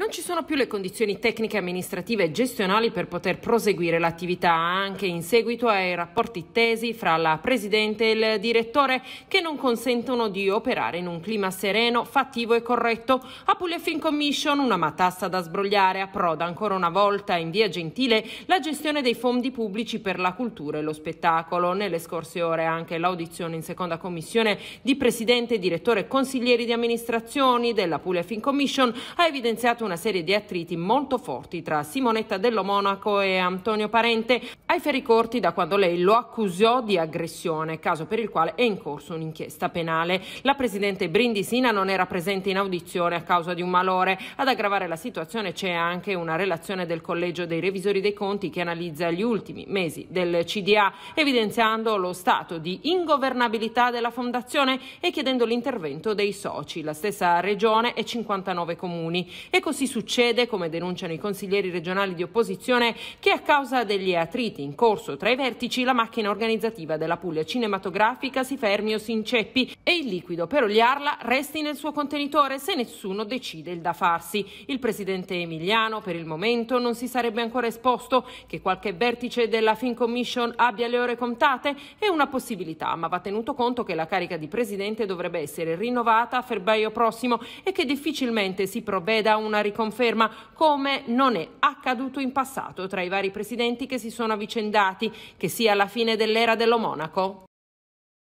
Non ci sono più le condizioni tecniche, amministrative e gestionali per poter proseguire l'attività anche in seguito ai rapporti tesi fra la Presidente e il direttore che non consentono di operare in un clima sereno, fattivo e corretto. A Puglia Fin Commission una matassa da sbrogliare approda ancora una volta in via gentile la gestione dei fondi pubblici per la cultura e lo spettacolo. Nelle scorse ore anche l'audizione in seconda commissione di Presidente, direttore e consiglieri di amministrazioni della Puglia Fin Commission ha evidenziato una una serie di attriti molto forti tra Simonetta Dello Monaco e Antonio Parente ai ferri corti da quando lei lo accusò di aggressione, caso per il quale è in corso un'inchiesta penale. La presidente Brindisina non era presente in audizione a causa di un malore. Ad aggravare la situazione c'è anche una relazione del Collegio dei Revisori dei Conti che analizza gli ultimi mesi del CDA, evidenziando lo stato di ingovernabilità della fondazione e chiedendo l'intervento dei soci. La stessa regione e 59 comuni. E così si succede, come denunciano i consiglieri regionali di opposizione, che a causa degli attriti in corso tra i vertici la macchina organizzativa della Puglia cinematografica si fermi o si inceppi e il liquido per oliarla resti nel suo contenitore se nessuno decide il da farsi. Il presidente Emiliano per il momento non si sarebbe ancora esposto che qualche vertice della Fin Commission abbia le ore contate è una possibilità, ma va tenuto conto che la carica di presidente dovrebbe essere rinnovata a febbraio prossimo e che difficilmente si provveda a una rinnovazione riconferma, come non è accaduto in passato tra i vari presidenti che si sono avvicendati, che sia la fine dell'era dello Monaco.